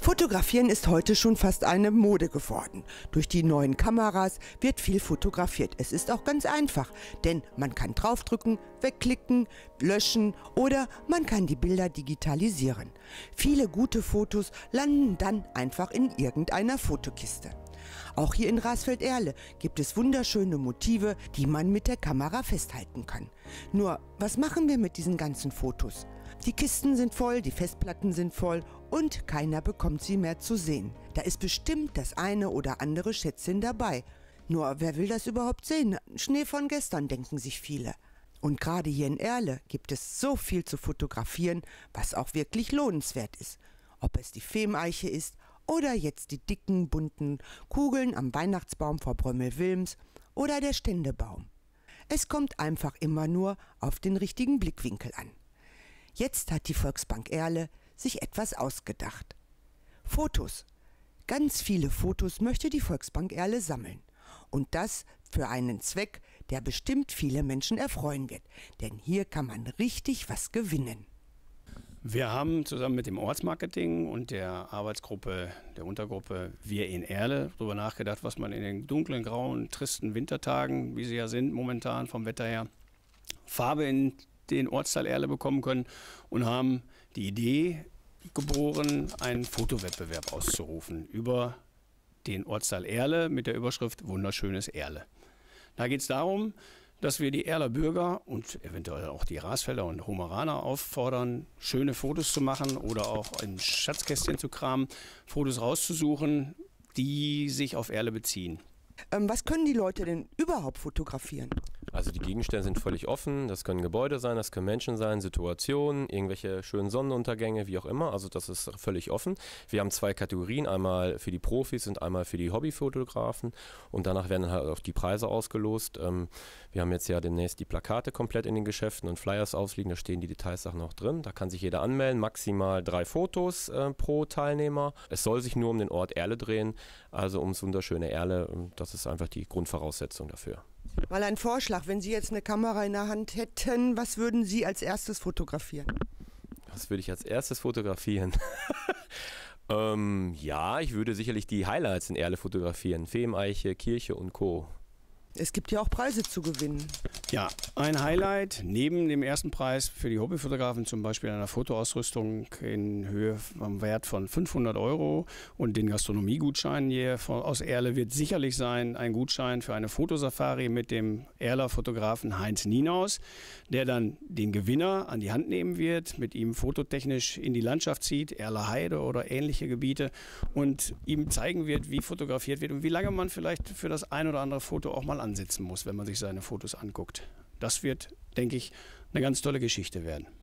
Fotografieren ist heute schon fast eine Mode geworden. Durch die neuen Kameras wird viel fotografiert. Es ist auch ganz einfach, denn man kann draufdrücken, wegklicken, löschen oder man kann die Bilder digitalisieren. Viele gute Fotos landen dann einfach in irgendeiner Fotokiste. Auch hier in Rasfeld-Erle gibt es wunderschöne Motive, die man mit der Kamera festhalten kann. Nur, was machen wir mit diesen ganzen Fotos? Die Kisten sind voll, die Festplatten sind voll und keiner bekommt sie mehr zu sehen. Da ist bestimmt das eine oder andere Schätzchen dabei. Nur wer will das überhaupt sehen? Schnee von gestern, denken sich viele. Und gerade hier in Erle gibt es so viel zu fotografieren, was auch wirklich lohnenswert ist. Ob es die Femeiche ist, oder jetzt die dicken, bunten Kugeln am Weihnachtsbaum vor Brömmel-Wilms oder der Ständebaum. Es kommt einfach immer nur auf den richtigen Blickwinkel an. Jetzt hat die Volksbank Erle sich etwas ausgedacht. Fotos. Ganz viele Fotos möchte die Volksbank Erle sammeln. Und das für einen Zweck, der bestimmt viele Menschen erfreuen wird. Denn hier kann man richtig was gewinnen. Wir haben zusammen mit dem Ortsmarketing und der Arbeitsgruppe, der Untergruppe Wir in Erle darüber nachgedacht, was man in den dunklen, grauen, tristen Wintertagen, wie sie ja sind momentan vom Wetter her, Farbe in den Ortsteil Erle bekommen können und haben die Idee geboren, einen Fotowettbewerb auszurufen über den Ortsteil Erle mit der Überschrift Wunderschönes Erle. Da geht es darum, dass wir die Erler Bürger und eventuell auch die Rasfelder und Homeraner auffordern, schöne Fotos zu machen oder auch in Schatzkästchen zu kramen, Fotos rauszusuchen, die sich auf Erle beziehen. Ähm, was können die Leute denn überhaupt fotografieren? Also die Gegenstände sind völlig offen. Das können Gebäude sein, das können Menschen sein, Situationen, irgendwelche schönen Sonnenuntergänge, wie auch immer. Also das ist völlig offen. Wir haben zwei Kategorien, einmal für die Profis und einmal für die Hobbyfotografen. Und danach werden halt auch die Preise ausgelost. Ähm, wir haben jetzt ja demnächst die Plakate komplett in den Geschäften und Flyers ausliegen. Da stehen die Detailsachen auch drin. Da kann sich jeder anmelden. Maximal drei Fotos äh, pro Teilnehmer. Es soll sich nur um den Ort Erle drehen, also ums wunderschöne Erle. Das ist einfach die Grundvoraussetzung dafür. Mal ein Vorschlag, wenn Sie jetzt eine Kamera in der Hand hätten, was würden Sie als erstes fotografieren? Was würde ich als erstes fotografieren? ähm, ja, ich würde sicherlich die Highlights in Erle fotografieren. Femeiche, Kirche und Co. Es gibt ja auch Preise zu gewinnen. Ja, ein Highlight neben dem ersten Preis für die Hobbyfotografen zum Beispiel einer Fotoausrüstung in Höhe am Wert von 500 Euro und den Gastronomiegutschein hier aus Erle wird sicherlich sein ein Gutschein für eine Fotosafari mit dem Erler Fotografen Heinz Nienaus, der dann den Gewinner an die Hand nehmen wird, mit ihm fototechnisch in die Landschaft zieht, Erler Heide oder ähnliche Gebiete und ihm zeigen wird, wie fotografiert wird und wie lange man vielleicht für das ein oder andere Foto auch mal an ansitzen muss, wenn man sich seine Fotos anguckt. Das wird, denke ich, eine ganz tolle Geschichte werden.